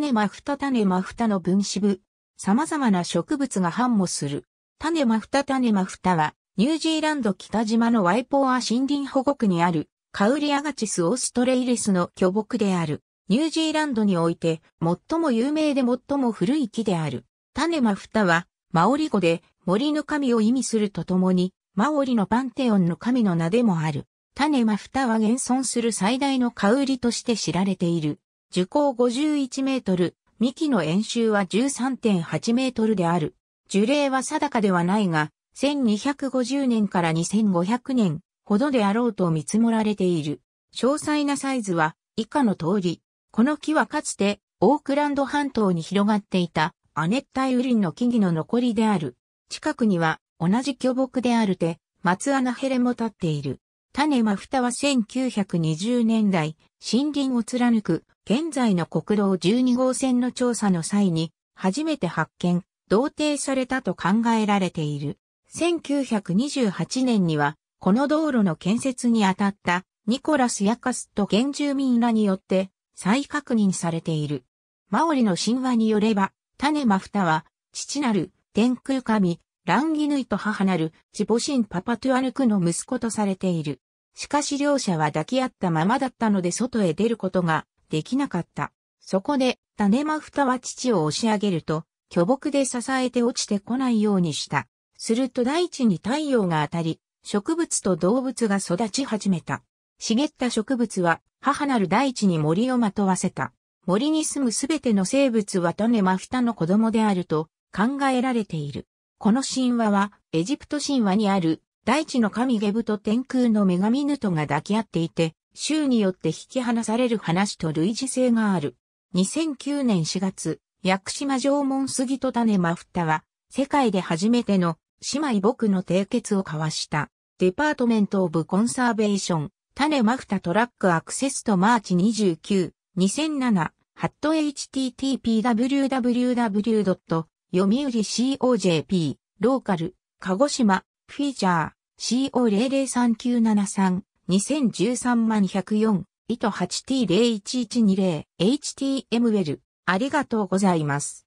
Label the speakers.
Speaker 1: 種マフタ種マフタの分子部。様々な植物が繁茂する。種マフタ種マフタは、ニュージーランド北島のワイポア森林保護区にある、カウリアガチスオストレイリスの巨木である。ニュージーランドにおいて、最も有名で最も古い木である。種マフタは、マオリ語で森の神を意味するとともに、マオリのパンテオンの神の名でもある。種マフタは現存する最大の香りとして知られている。樹高51メートル、幹の円周は13.8メートルである。樹齢は定かではないが、1250年から2500年ほどであろうと見積もられている。詳細なサイズは以下の通り。この木はかつてオークランド半島に広がっていた亜熱帯雨林の木々の残りである。近くには同じ巨木であるて、松穴ヘレも立っている。種間蓋は1920年代、森林を貫く現在の国道12号線の調査の際に、初めて発見、同定されたと考えられている。1928年には、この道路の建設にあたったニコラス・ヤカスと原住民らによって再確認されている。マオリの神話によれば、種マフタは、父なる天空神、ランギヌイと母なるチボシン・パパトゥアヌクの息子とされている。しかし両者は抱き合ったままだったので外へ出ることができなかった。そこで、種間蓋は父を押し上げると、巨木で支えて落ちてこないようにした。すると大地に太陽が当たり、植物と動物が育ち始めた。茂った植物は、母なる大地に森をまとわせた。森に住むすべての生物は種マフタの子供であると考えられている。この神話は、エジプト神話にある大地の神ゲブと天空の女神ヌトが抱き合っていて、州によって引き離される話と類似性がある。2009年4月、屋久島縄文杉と種マフタは、世界で初めての姉妹僕の締結を交わした。デパートメントオブコンサーベーション、種マフタトラックアクセスとマーチ29、2007、ハット http://www. 読売 COJP、ローカル、鹿児島、フィーチャー。CO0039732 0 1 3 104糸 8T01120 HTML ありがとうございます。